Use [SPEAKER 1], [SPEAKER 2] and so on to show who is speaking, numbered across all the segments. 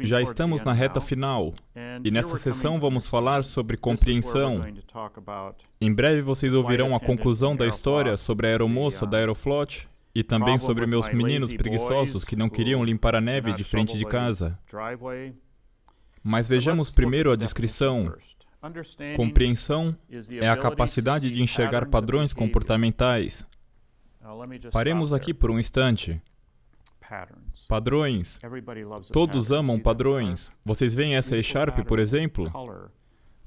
[SPEAKER 1] Já estamos na reta final e nesta sessão vamos falar sobre compreensão.
[SPEAKER 2] Em breve vocês ouvirão a conclusão da história sobre a aeromoça uh, da Aeroflot e também sobre meus meninos preguiçosos que não queriam limpar a neve de frente de casa. Mas vejamos primeiro a descrição. Compreensão é a capacidade de enxergar padrões comportamentais.
[SPEAKER 1] Uh, Paremos aqui
[SPEAKER 2] por um instante. Padrões. Todos amam padrões. Vocês veem essa E-Sharp, por exemplo?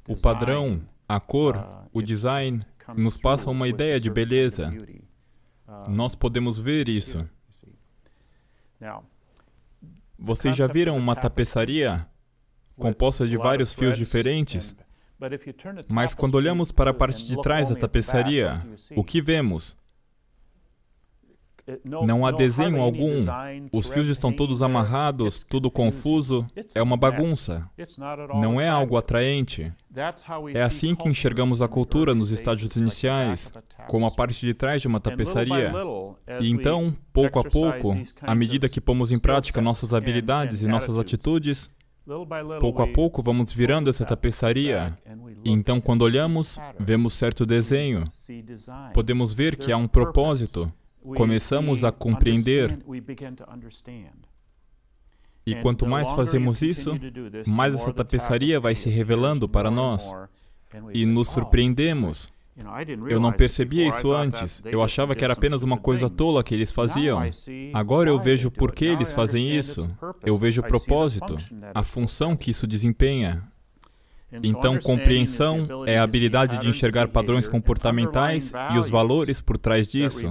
[SPEAKER 2] O padrão, a cor, uh, o design nos passam uma ideia de beleza. Uh, Nós podemos ver isso.
[SPEAKER 1] Vocês já viram uma
[SPEAKER 2] tapeçaria composta de vários fios diferentes? Mas quando olhamos para a parte de trás da tapeçaria, o que vemos?
[SPEAKER 1] Não há desenho algum, os fios estão
[SPEAKER 2] todos amarrados, tudo confuso, é uma bagunça. Não é algo atraente. É assim que enxergamos a cultura nos estágios iniciais, como a parte de trás de uma tapeçaria. E então, pouco a pouco, à medida que pomos em prática nossas habilidades e nossas atitudes, Pouco a pouco vamos virando essa tapeçaria. E então, quando olhamos, vemos certo desenho. Podemos ver que há um propósito começamos a compreender. E quanto mais fazemos isso, mais essa tapeçaria vai se revelando para nós. E nos oh, surpreendemos. Eu não percebia isso antes. Eu achava que era apenas uma coisa tola que eles faziam. Agora eu vejo por que eles fazem isso. Eu vejo o propósito, a função que isso desempenha. Então, compreensão é a habilidade de enxergar padrões comportamentais e os valores por trás disso,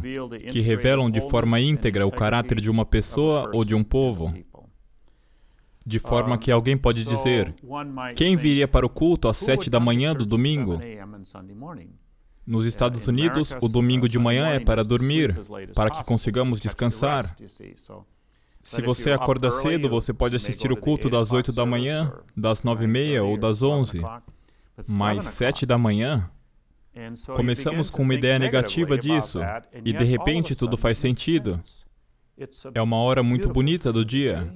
[SPEAKER 2] que revelam de forma íntegra o caráter de uma pessoa ou de um povo. De forma que alguém pode dizer: quem viria para o culto às sete da manhã do domingo? Nos uh, Estados Unidos, o domingo de manhã é para dormir, para que consigamos descansar.
[SPEAKER 1] Se você acorda cedo, você pode assistir o culto
[SPEAKER 2] das 8 da manhã, das 9 e meia ou das 11. Mas 7 da manhã, começamos com uma ideia negativa disso e de repente tudo faz sentido. É uma hora muito bonita do dia.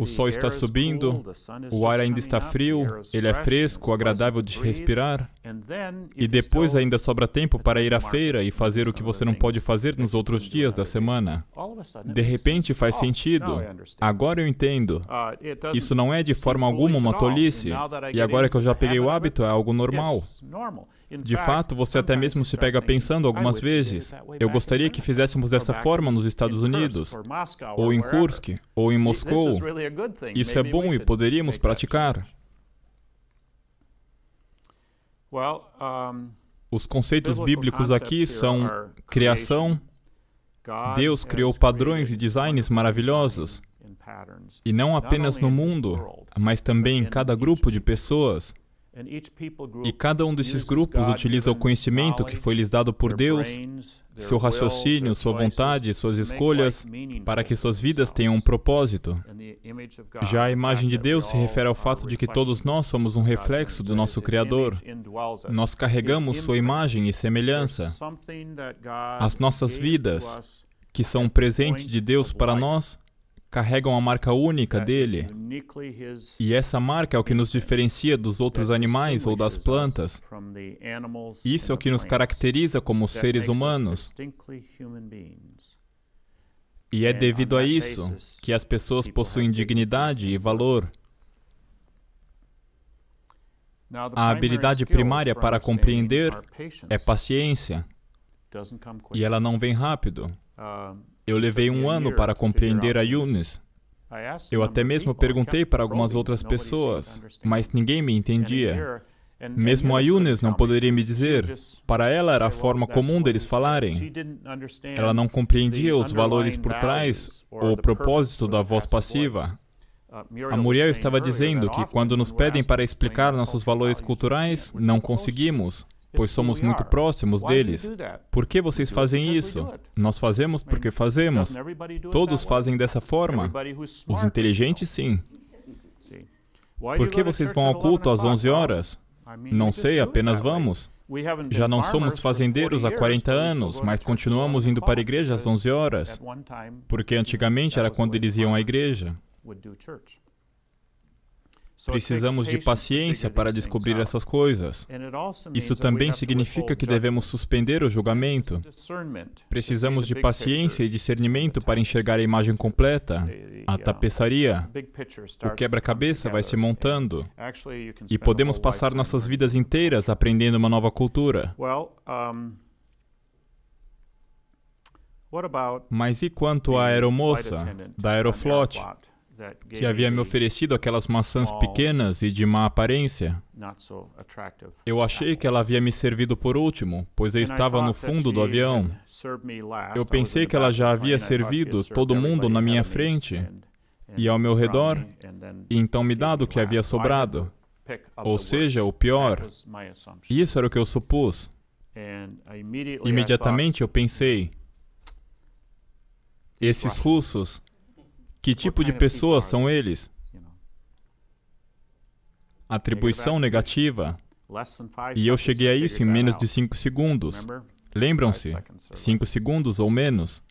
[SPEAKER 2] O sol está subindo, o ar ainda está frio, ele é fresco, agradável de respirar, e depois ainda sobra tempo para ir à feira e fazer o que você não pode fazer nos outros dias da semana. De repente faz oh, sentido. Agora eu entendo. Uh, Isso não é de forma alguma uma tolice, e agora que eu já peguei o hábito, é algo normal. De fato, você até mesmo se pega pensando algumas vezes: eu gostaria que fizéssemos dessa forma nos Estados Unidos, ou em Kursk, ou em Moscou. Isso é bom e poderíamos praticar. Os conceitos bíblicos aqui são criação, Deus criou padrões e designs maravilhosos, e não apenas no mundo, mas também em cada grupo de pessoas. E cada um desses grupos utiliza o conhecimento que foi lhes dado por Deus, seu raciocínio, sua vontade, suas escolhas, para que suas vidas tenham um propósito. Já a imagem de Deus se refere ao fato de que todos nós somos um reflexo do nosso Criador. Nós carregamos sua imagem e semelhança.
[SPEAKER 1] As nossas vidas,
[SPEAKER 2] que são um presente de Deus para nós, carregam a marca única dele. E essa marca é o que nos diferencia dos outros animais ou das plantas.
[SPEAKER 1] Isso é o que nos caracteriza como seres humanos.
[SPEAKER 2] E é devido a isso que as pessoas possuem dignidade e valor.
[SPEAKER 1] A habilidade primária para compreender é
[SPEAKER 2] paciência. E ela não vem rápido. Eu levei um ano para compreender a Yunis. Eu até mesmo perguntei para algumas outras pessoas, mas ninguém me entendia. Mesmo a Yunis não poderia me dizer. Para ela era a forma comum deles falarem. Ela não compreendia os valores por trás ou o propósito da voz passiva. A Muriel estava dizendo que quando nos pedem para explicar nossos valores culturais, não conseguimos pois somos muito próximos deles. Por que vocês fazem isso? Nós fazemos porque fazemos. Todos fazem dessa forma. Os inteligentes, sim.
[SPEAKER 1] Por que vocês vão
[SPEAKER 2] ao culto às 11 horas? Não sei, apenas vamos.
[SPEAKER 1] Já não somos fazendeiros há 40 anos,
[SPEAKER 2] mas continuamos indo para a igreja às 11 horas, porque antigamente era quando eles iam à igreja.
[SPEAKER 1] Precisamos de
[SPEAKER 2] paciência para descobrir essas coisas. Isso também significa que devemos suspender o julgamento.
[SPEAKER 1] Precisamos de paciência
[SPEAKER 2] e discernimento para enxergar a imagem completa, a uh, tapeçaria. O quebra-cabeça vai se montando. E podemos passar nossas vidas inteiras aprendendo uma nova cultura. Mas e quanto à aeromoça, da Aeroflot? que havia me oferecido aquelas maçãs pequenas e de má aparência. Eu achei que ela havia me servido por último, pois eu estava no fundo do avião. Eu pensei que ela já havia servido todo mundo na minha frente e ao meu redor, e então me dado o que havia sobrado, ou seja, o pior. Isso era o que eu supus.
[SPEAKER 1] Imediatamente
[SPEAKER 2] eu pensei, esses russos que tipo de pessoas são eles? Atribuição negativa. E eu cheguei a isso em menos de 5 segundos. Lembram-se? 5 segundos ou menos.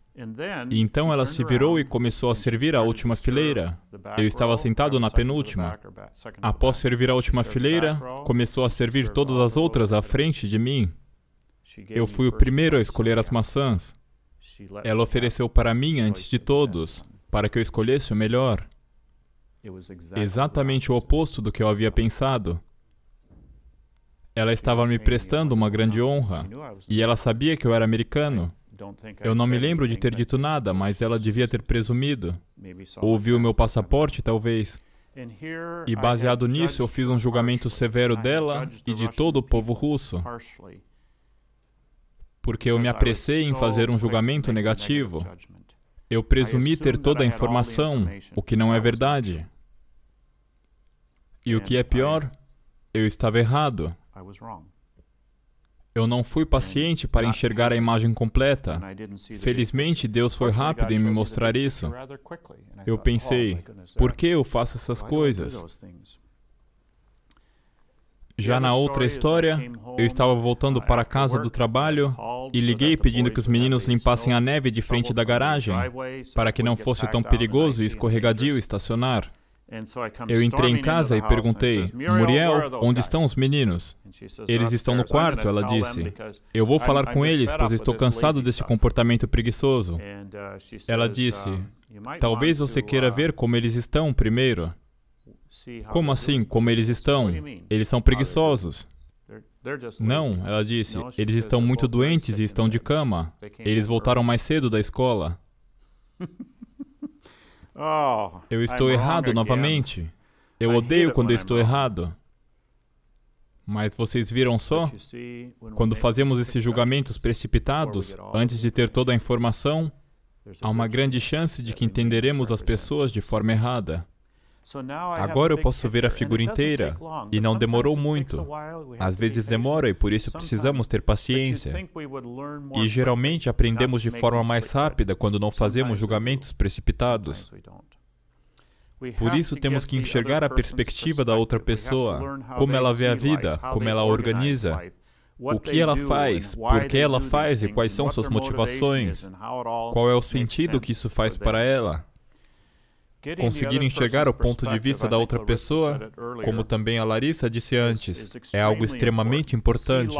[SPEAKER 2] E então ela se virou e começou a servir a última fileira. Eu estava sentado na penúltima. Após servir a última fileira, começou a servir todas as outras à frente de mim. Eu fui o primeiro a escolher as maçãs. Ela ofereceu para mim antes de todos para que eu escolhesse o melhor. Exatamente o oposto do que eu havia pensado. Ela estava me prestando uma grande honra, e ela sabia que eu era americano. Eu não me lembro de ter dito nada, mas ela devia ter presumido. ouviu meu passaporte, talvez. E baseado nisso, eu fiz um julgamento severo dela e de todo o povo russo, porque eu me apressei em fazer um julgamento negativo. Eu presumi ter toda a informação, o que não é verdade. E o que é pior, eu estava errado. Eu não fui paciente para enxergar a imagem completa. Felizmente, Deus foi rápido em me mostrar isso. Eu pensei, por que eu faço essas coisas? Já na outra história, eu estava voltando para casa do trabalho e liguei pedindo que os meninos limpassem a neve de frente da garagem para que não fosse tão perigoso e escorregadio estacionar.
[SPEAKER 1] Eu entrei em casa e perguntei, Muriel, onde estão os meninos? Eles estão no quarto, ela disse. Eu vou falar com eles, pois estou cansado desse comportamento preguiçoso.
[SPEAKER 2] Ela disse, talvez você queira ver como eles estão primeiro. Como assim, como eles estão? Eles são preguiçosos.
[SPEAKER 1] Não, ela disse, eles estão muito
[SPEAKER 2] doentes e estão de cama. Eles voltaram mais cedo da escola.
[SPEAKER 1] Oh, eu estou errado novamente.
[SPEAKER 2] Eu odeio quando estou errado. Mas vocês viram só? Quando fazemos esses julgamentos precipitados, antes de ter toda a informação, há uma grande chance de que entenderemos as pessoas de forma errada.
[SPEAKER 1] Agora eu posso ver a figura inteira, e não demorou muito.
[SPEAKER 2] Às vezes demora e por isso precisamos ter paciência. E geralmente aprendemos de forma mais rápida quando não fazemos julgamentos precipitados.
[SPEAKER 1] Por isso temos que enxergar a perspectiva da outra pessoa, como ela vê a vida, como ela organiza, o que ela faz, por que ela faz e quais são suas motivações, qual é o sentido que isso faz para ela. Conseguir enxergar o ponto de vista da outra pessoa, como também
[SPEAKER 2] a Larissa disse antes, é algo extremamente importante.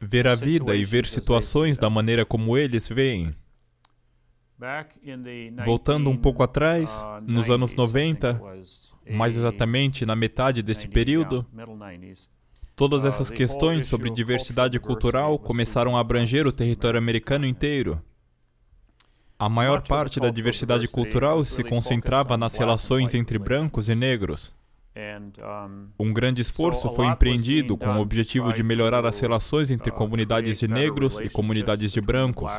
[SPEAKER 2] Ver a vida e ver situações da maneira como eles veem.
[SPEAKER 1] Voltando um pouco atrás, uh, nos anos 90,
[SPEAKER 2] mais exatamente na metade desse período,
[SPEAKER 1] todas uh, essas questões sobre diversidade cultural
[SPEAKER 2] começaram a abranger o território americano inteiro. A maior parte da diversidade cultural se concentrava nas relações entre brancos e negros. Um grande esforço foi empreendido com o objetivo de melhorar as relações entre uh, comunidades de negros e comunidades de brancos.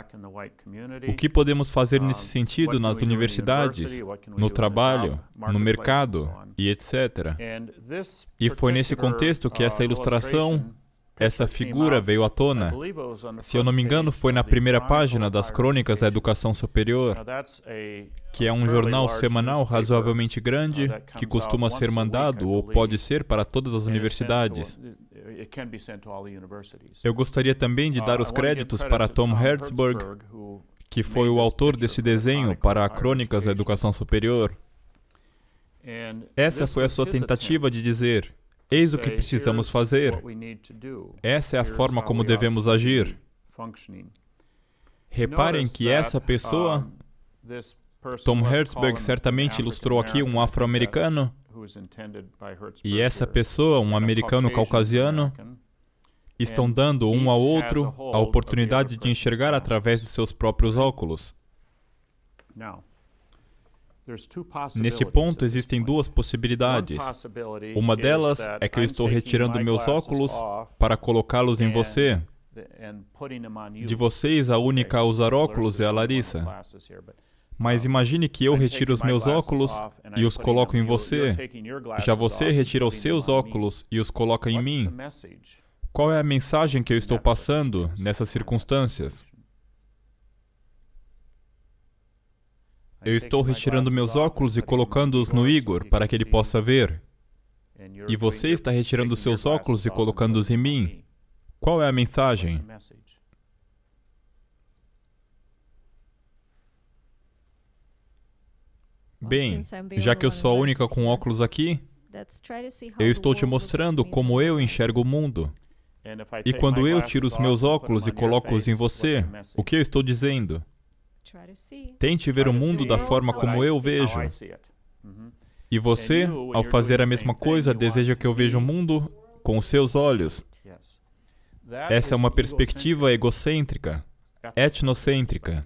[SPEAKER 2] O que podemos fazer nesse sentido nas universidades, no trabalho, no mercado e etc. E foi nesse contexto que uh, essa ilustração essa figura veio à tona, se eu não me engano, foi na primeira página das Crônicas da Educação Superior,
[SPEAKER 1] que é um jornal semanal razoavelmente uh, grande que costuma ser mandado ou pode ser para todas as universidades.
[SPEAKER 2] Eu gostaria também de uh, dar os créditos para Tom Herzberg, que foi o autor desse desenho para a Crônicas da Educação Superior.
[SPEAKER 1] Essa foi a sua tentativa de dizer Eis o que precisamos fazer. Essa é a forma como devemos agir.
[SPEAKER 2] Reparem que essa pessoa, Tom hertzberg certamente ilustrou aqui um afro-americano,
[SPEAKER 1] e essa pessoa, um americano caucasiano,
[SPEAKER 2] estão dando um ao outro a oportunidade de enxergar através de seus próprios óculos.
[SPEAKER 1] Nesse ponto,
[SPEAKER 2] existem duas possibilidades. Uma delas é que eu estou retirando meus óculos para colocá-los em você.
[SPEAKER 1] De vocês, a única a usar óculos é a Larissa.
[SPEAKER 2] Mas imagine que eu retiro os meus óculos e os coloco em você. Já você retira os seus óculos e os coloca em mim. Qual é a mensagem que eu estou passando nessas circunstâncias? Eu estou retirando meus óculos e colocando-os no Igor para que ele possa ver. E você está retirando seus óculos e colocando-os em mim. Qual é a mensagem? Bem, já que eu sou a única com óculos aqui, eu estou te mostrando como eu enxergo o mundo. E quando eu tiro os meus óculos e coloco-os em você, o que eu estou dizendo? Tente ver o mundo da forma oh, como eu vejo.
[SPEAKER 1] Oh,
[SPEAKER 2] uhum. E você, ao fazer a mesma coisa, deseja que eu veja o mundo com os seus olhos.
[SPEAKER 1] Essa é uma perspectiva
[SPEAKER 2] egocêntrica, etnocêntrica.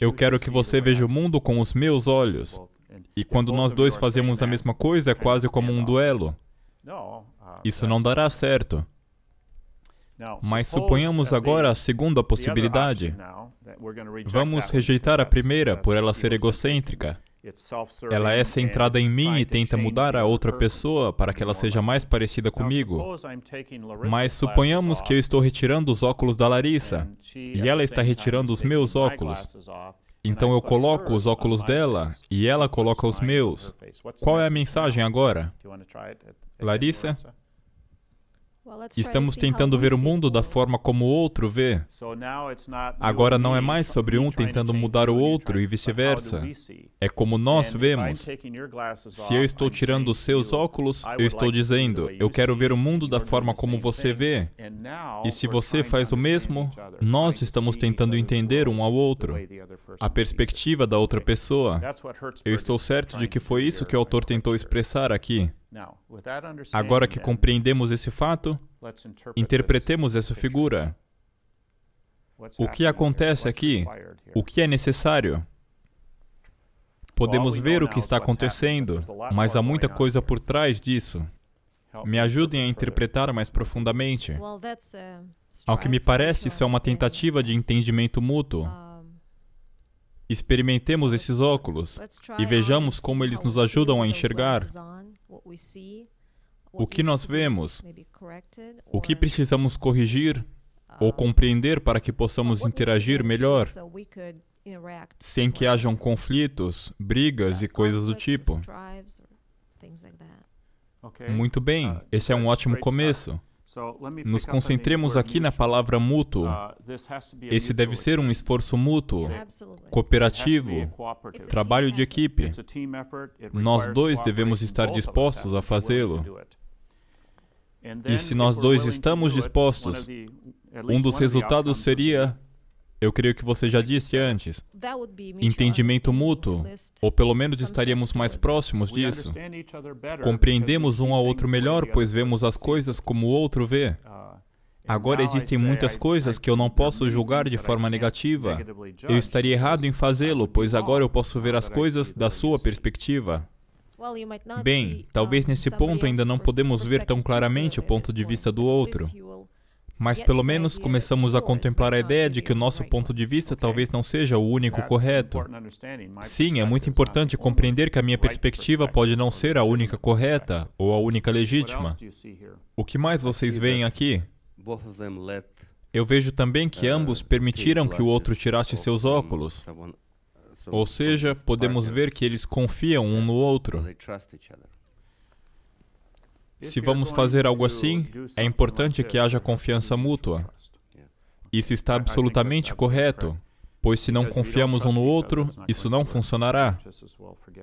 [SPEAKER 2] Eu quero que você veja o mundo com os meus olhos. E quando nós dois fazemos a mesma coisa, é quase como um duelo. Uh, Isso não dará certo.
[SPEAKER 1] Mas suponhamos agora a segunda possibilidade. Vamos rejeitar
[SPEAKER 2] a primeira por ela ser egocêntrica. Ela é centrada em mim e tenta mudar a outra pessoa para que ela seja mais parecida comigo.
[SPEAKER 1] Mas suponhamos
[SPEAKER 2] que eu estou retirando os óculos da Larissa e ela está retirando os meus óculos. Então eu coloco os óculos dela e ela coloca os meus. Qual é a mensagem agora? Larissa?
[SPEAKER 1] Estamos tentando ver o
[SPEAKER 2] mundo da forma como o outro vê. Agora não é mais sobre um tentando mudar o outro e vice-versa. É como nós vemos. Se eu estou tirando os seus óculos, eu estou dizendo, eu quero ver o mundo da forma como você vê. E se você faz o mesmo, nós estamos tentando entender um ao outro, a perspectiva da outra pessoa. Eu estou certo de que foi isso que o autor tentou expressar aqui. Agora que compreendemos esse fato, interpretemos essa figura.
[SPEAKER 1] O que acontece aqui?
[SPEAKER 2] O que é necessário? Podemos ver o que está acontecendo, mas há muita coisa por trás disso. Me ajudem a interpretar mais profundamente. Uh, Ao que me parece, isso é uma tentativa de entendimento mútuo. Experimentemos esses óculos e vejamos como eles nos ajudam a enxergar o que nós vemos, o que precisamos corrigir ah, ou compreender para que possamos interagir melhor, sem que hajam conflitos, brigas e coisas do tipo. Muito bem, ah, esse é um ótimo começo. Nos concentremos aqui na palavra mútuo. Uh, Esse deve ser um esforço mútuo, cooperativo, trabalho de equipe. Nós dois devemos estar dispostos a fazê-lo.
[SPEAKER 1] E se nós dois estamos dispostos, um dos resultados
[SPEAKER 2] seria eu creio que você já disse antes. Entendimento mútuo, ou pelo menos estaríamos mais próximos disso. Compreendemos um ao outro melhor, pois vemos as coisas como o outro vê. Uh, agora existem muitas coisas que eu não posso julgar de forma negativa. Eu estaria errado em fazê-lo, pois agora eu posso ver as coisas da sua perspectiva. Bem, talvez nesse ponto ainda não podemos ver tão claramente o ponto de vista do outro. Mas pelo menos é começamos a contemplar a ideia de que o nosso ponto de vista talvez não seja o único correto. Sim, é muito importante compreender que a minha perspectiva pode não ser a única correta ou a única legítima. O que mais vocês veem aqui? Eu vejo também que uh, ambos permitiram que o outro tirasse seus óculos. Uh, ou seja, podemos ver que eles confiam um no outro. Se vamos fazer algo assim, é importante que haja é confiança é mútua. Isso está absolutamente correto, pois se não confiamos um no outro, é isso não funcionará.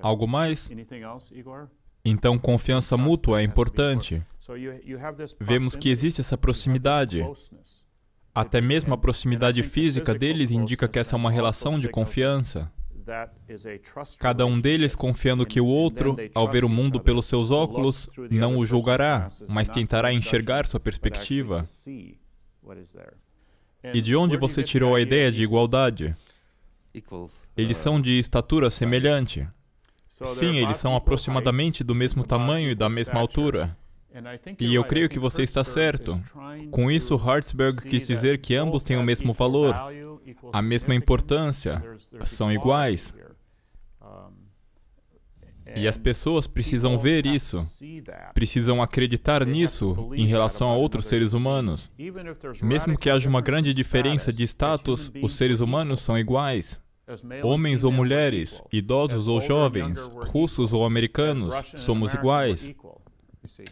[SPEAKER 2] Algo mais? Então, confiança mútua é importante. Vemos que existe essa proximidade. Até mesmo a proximidade física deles indica que essa é uma relação de confiança.
[SPEAKER 1] Cada um deles confiando que o outro, ao ver o mundo pelos seus óculos, não o julgará, mas tentará enxergar sua perspectiva. E de onde você tirou a ideia
[SPEAKER 2] de igualdade? Eles uh, são de estatura semelhante. Sim, eles são aproximadamente do mesmo tamanho e da mesma altura. E eu creio que você está certo. Com isso, Hartzberg quis dizer que ambos têm o mesmo valor, a mesma importância, são iguais. E as pessoas precisam ver isso, precisam acreditar nisso em relação a outros seres humanos. Mesmo que haja uma grande diferença de status, os seres humanos são iguais. Homens ou mulheres, idosos ou jovens, russos ou americanos, somos iguais.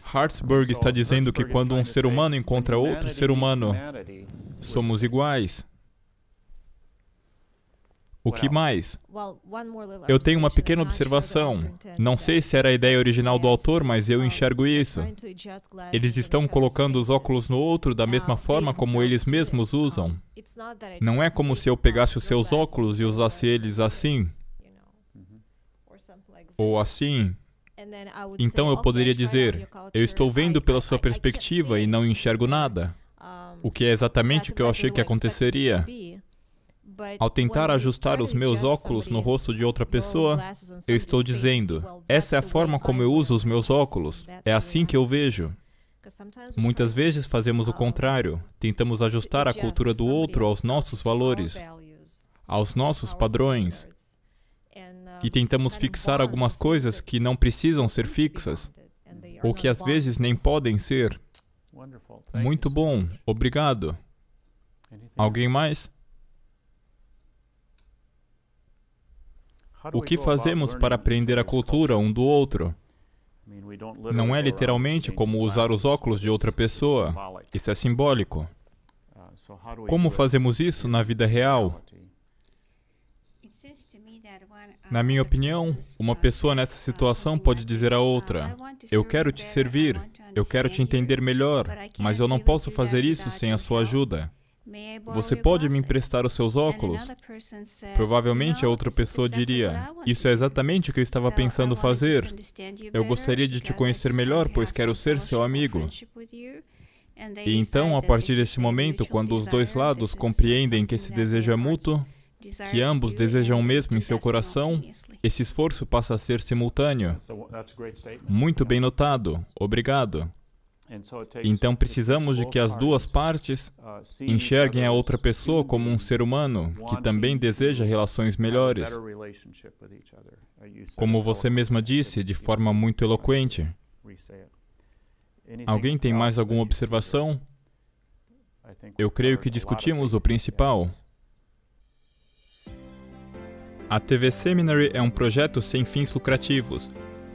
[SPEAKER 2] Hartsburg está dizendo que quando um ser humano encontra outro ser humano, somos iguais. O que mais? Eu tenho uma pequena observação. Não sei se era a ideia original do autor, mas eu enxergo isso. Eles estão colocando os óculos no outro da mesma ah, forma como eles mesmos ah, usam. Não é como se eu pegasse os seus óculos e usasse eles assim. Uhum. Ou assim. Então eu poderia dizer: eu estou vendo pela sua perspectiva e não enxergo nada, o que é exatamente o que eu achei que aconteceria. Ao tentar ajustar os meus óculos no rosto de outra pessoa, eu estou dizendo: essa é a forma como eu uso os meus óculos, é assim que eu vejo. Muitas vezes fazemos o contrário, tentamos ajustar a cultura do outro aos nossos valores, aos nossos padrões, e tentamos fixar algumas coisas que não precisam ser fixas ou que às vezes nem podem ser. Muito bom, obrigado. Alguém mais? O que fazemos para aprender a cultura um do outro? Não é literalmente como usar os óculos de outra pessoa, isso é simbólico.
[SPEAKER 1] Uh, como fazemos
[SPEAKER 2] isso na vida real? Na minha opinião, uma pessoa nessa situação pode dizer à outra: Eu quero te servir, eu quero te entender melhor, mas eu não posso fazer isso sem a sua ajuda. Você pode me emprestar os seus óculos? Provavelmente a outra pessoa diria: Isso é exatamente o que eu estava pensando fazer. Eu gostaria de te conhecer melhor, pois quero ser seu amigo. E então, a partir desse momento, quando os dois lados compreendem que esse desejo é mútuo, que ambos desejam mesmo em seu coração, esse esforço passa a ser simultâneo. Muito bem notado. Obrigado. Então precisamos de que as duas uh, partes enxerguem a outra pessoa como um ser humano que também deseja relações melhores. Uh, como você mesma disse, de forma muito eloquente.
[SPEAKER 1] Alguém tem mais
[SPEAKER 2] alguma observação?
[SPEAKER 1] Eu creio que discutimos
[SPEAKER 2] o principal. A TV Seminary é um projeto sem fins lucrativos.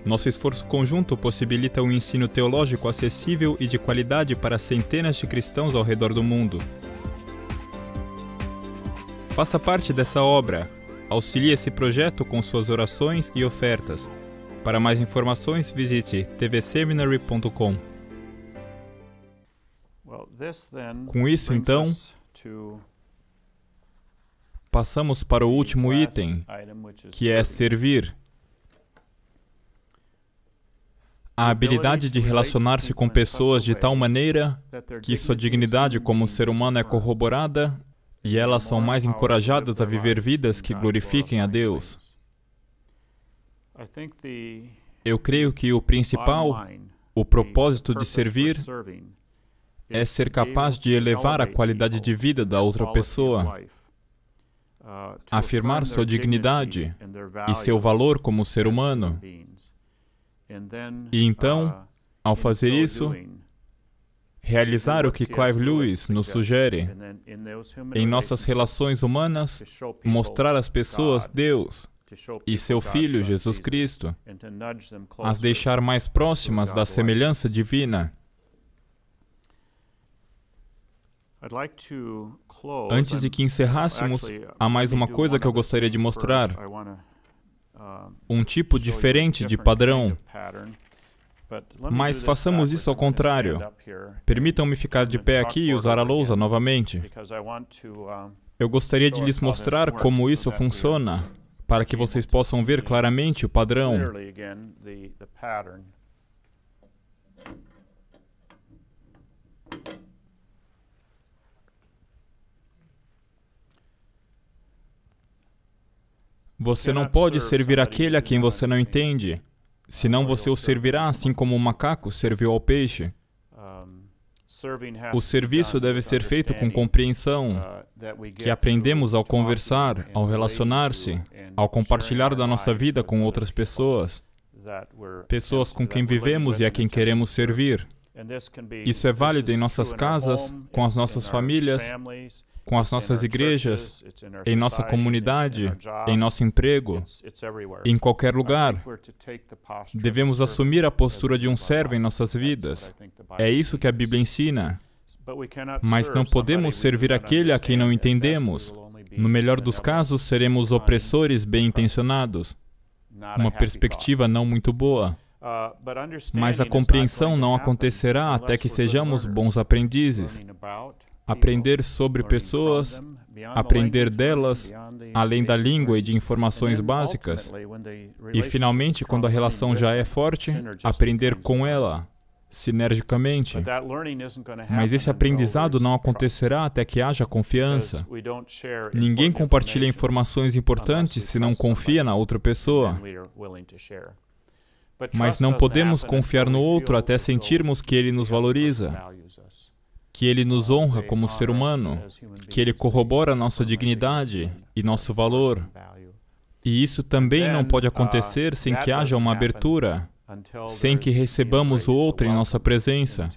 [SPEAKER 2] Nosso esforço conjunto possibilita um ensino teológico acessível e de qualidade para centenas de cristãos ao redor do mundo. Faça parte dessa obra. Auxilie esse projeto com suas orações e ofertas. Para mais informações, visite tvseminary.com.
[SPEAKER 1] Com isso, então,
[SPEAKER 2] Passamos para o último item, que é servir. A habilidade de relacionar-se com pessoas de tal maneira que sua dignidade como ser humano é corroborada e elas são mais encorajadas a viver vidas que glorifiquem a Deus. Eu creio que o principal, o propósito de servir, é ser capaz de elevar a qualidade de vida da outra pessoa
[SPEAKER 1] afirmar sua dignidade e seu valor como ser humano. E então,
[SPEAKER 2] ao fazer isso, realizar o que Clive Lewis nos sugere em nossas relações humanas, mostrar às pessoas Deus e seu Filho Jesus Cristo, as deixar mais próximas da semelhança divina.
[SPEAKER 1] Antes de que encerrássemos, uh, há mais uma coisa que eu gostaria de mostrar. Uh, um tipo diferente de padrão. Mas façamos isso ao contrário. Permitam-me ficar de pé aqui e usar a lousa novamente. Eu gostaria de lhes mostrar como isso funciona,
[SPEAKER 2] para que vocês possam ver claramente o padrão. Você é não pode servir aquele a quem né? você não entende, senão você o servirá assim como o macaco serviu ao peixe.
[SPEAKER 1] O serviço deve ser feito com
[SPEAKER 2] compreensão, uh, que aprendemos ao conversar, ao relacionar-se, ao compartilhar da nossa vida com outras pessoas, pessoas com quem vivemos e a quem queremos servir. Isso é válido em nossas casas, com as nossas famílias, com as nossas igrejas, em nossa comunidade, em nosso emprego, em qualquer lugar. Devemos assumir a postura de um servo em nossas vidas. É isso que a Bíblia ensina. Mas não podemos servir aquele a quem não entendemos. No melhor dos casos, seremos opressores bem intencionados. Uma perspectiva não muito boa. Uh, Mas a compreensão não acontecerá até que sejamos bons aprendizes, aprender sobre pessoas, aprender delas, além da língua e de informações básicas, e finalmente, quando a relação já é forte, aprender com ela, sinergicamente. Mas esse aprendizado não acontecerá até que haja confiança. Ninguém compartilha informações importantes se não confia na outra pessoa.
[SPEAKER 1] Mas não podemos confiar no outro
[SPEAKER 2] até sentirmos que ele nos valoriza que Ele nos honra como ser humano, que Ele corrobora nossa dignidade e nosso valor. E isso também não pode acontecer sem que haja uma abertura, sem que recebamos o outro em nossa presença.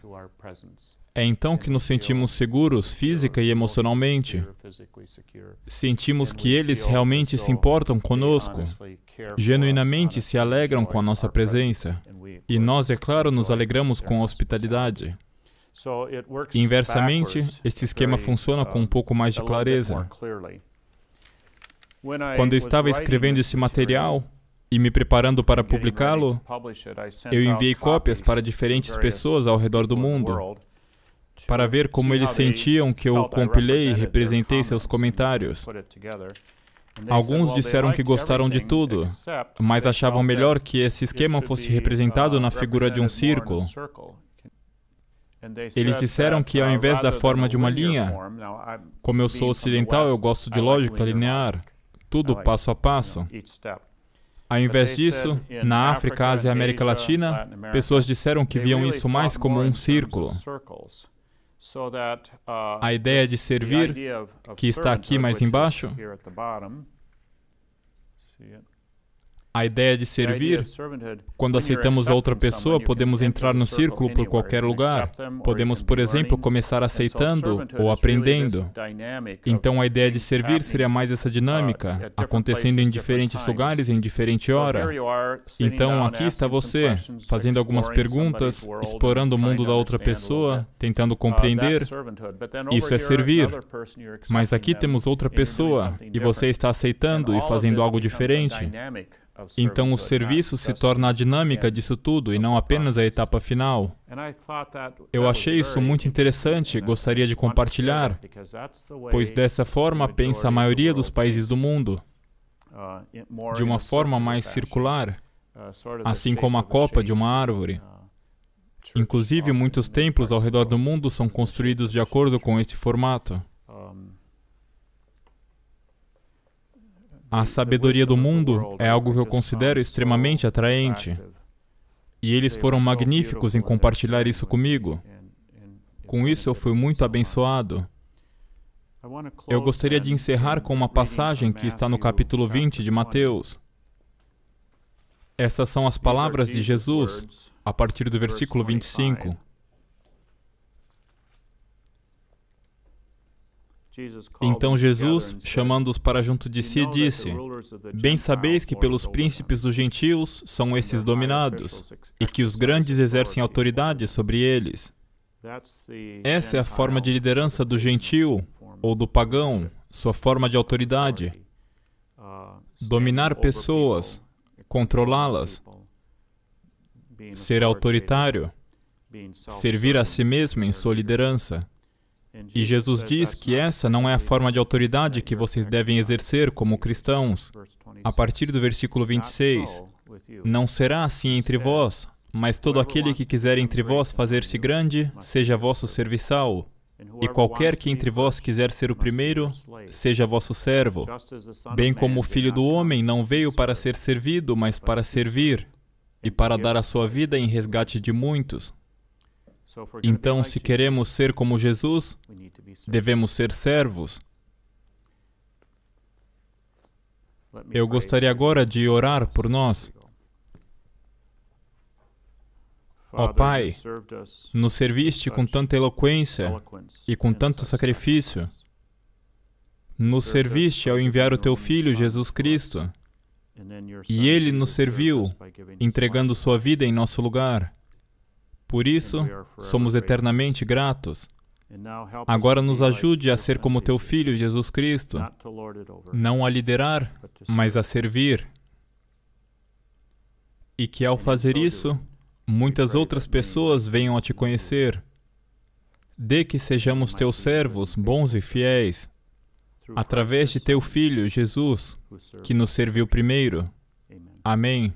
[SPEAKER 2] É então que nos sentimos seguros física e emocionalmente. Sentimos que eles realmente se importam conosco, genuinamente se alegram com a nossa presença, e nós, é claro, nos alegramos com a hospitalidade.
[SPEAKER 1] Inversamente, este esquema funciona com um pouco mais de clareza. Quando eu estava escrevendo
[SPEAKER 2] esse material e me preparando para publicá-lo, eu enviei cópias para diferentes pessoas ao redor do mundo para ver como eles sentiam que eu compilei e representei seus comentários. Alguns disseram que gostaram de tudo, mas achavam melhor que esse esquema fosse representado uh, na figura de um círculo.
[SPEAKER 1] Eles disseram que ao uh, invés da forma de uma linha, uh, como eu sou ocidental, eu gosto de lógica linear, tudo passo a passo.
[SPEAKER 2] Ao invés disso, na África, Ásia e América Latina, pessoas disseram que viam isso mais como um círculo.
[SPEAKER 1] Uh, a ideia de servir, que está aqui mais embaixo,
[SPEAKER 2] a ideia de servir, quando aceitamos outra pessoa, podemos entrar no círculo por qualquer lugar. Podemos, por exemplo, começar aceitando ou aprendendo. Então, a ideia de servir seria mais essa uh, dinâmica, acontecendo em diferentes lugares, em diferente hora. Então, aqui está você, fazendo algumas perguntas, explorando o mundo da outra pessoa, tentando uh, compreender. Isso é servir. Mas aqui temos outra pessoa, e você está aceitando e fazendo algo diferente.
[SPEAKER 1] Então o serviço se torna a dinâmica
[SPEAKER 2] disso tudo e não apenas a etapa final. Eu achei isso muito interessante gostaria de compartilhar, pois dessa forma pensa a maioria dos países do mundo, uh, de uma forma mais circular, uh, assim como a copa de uma árvore. Uh, Inclusive, muitos templos ao redor do mundo são construídos de acordo com este formato. A sabedoria do mundo é algo que eu considero extremamente atraente. E eles foram magníficos em compartilhar isso comigo. Com isso, eu fui muito abençoado. Eu gostaria de encerrar com uma passagem que está no capítulo 20 de Mateus. Essas são as palavras de Jesus, a partir do versículo 25.
[SPEAKER 1] Então Jesus, chamando-os para junto de si, disse: Bem sabeis que
[SPEAKER 2] pelos príncipes dos gentios são esses dominados, e que os grandes exercem autoridade sobre eles. Essa é a forma de liderança do gentio, ou do pagão, sua forma de autoridade. Uh, Dominar pessoas, controlá-las,
[SPEAKER 1] ser autoritário,
[SPEAKER 2] servir a si mesmo em sua liderança. E Jesus diz que essa não é a forma de autoridade que vocês devem exercer como cristãos. A partir do versículo 26, não será assim entre vós, mas todo aquele que quiser entre vós fazer-se grande, seja vosso serviçal. E qualquer que entre vós quiser ser o primeiro, seja vosso servo. Bem como o filho do homem não veio para ser servido, mas para servir, e para dar a sua vida em resgate de muitos.
[SPEAKER 1] Então, então, se
[SPEAKER 2] queremos ser como Jesus, devemos ser servos. Eu gostaria agora de orar por nós.
[SPEAKER 1] Ó oh, Pai, nos serviste com tanta
[SPEAKER 2] eloquência e com tanto sacrifício. Nos serviste ao enviar o teu Filho, Jesus Cristo.
[SPEAKER 1] E ele nos serviu, entregando
[SPEAKER 2] sua vida em nosso lugar. Por isso, somos eternamente gratos. Agora nos ajude a ser como teu filho Jesus Cristo, não a liderar, mas a servir. E que ao fazer isso, muitas outras pessoas venham a te conhecer. Dê que sejamos teus servos, bons e fiéis, através de teu filho Jesus, que nos serviu primeiro. Amém.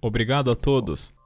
[SPEAKER 2] Obrigado a todos.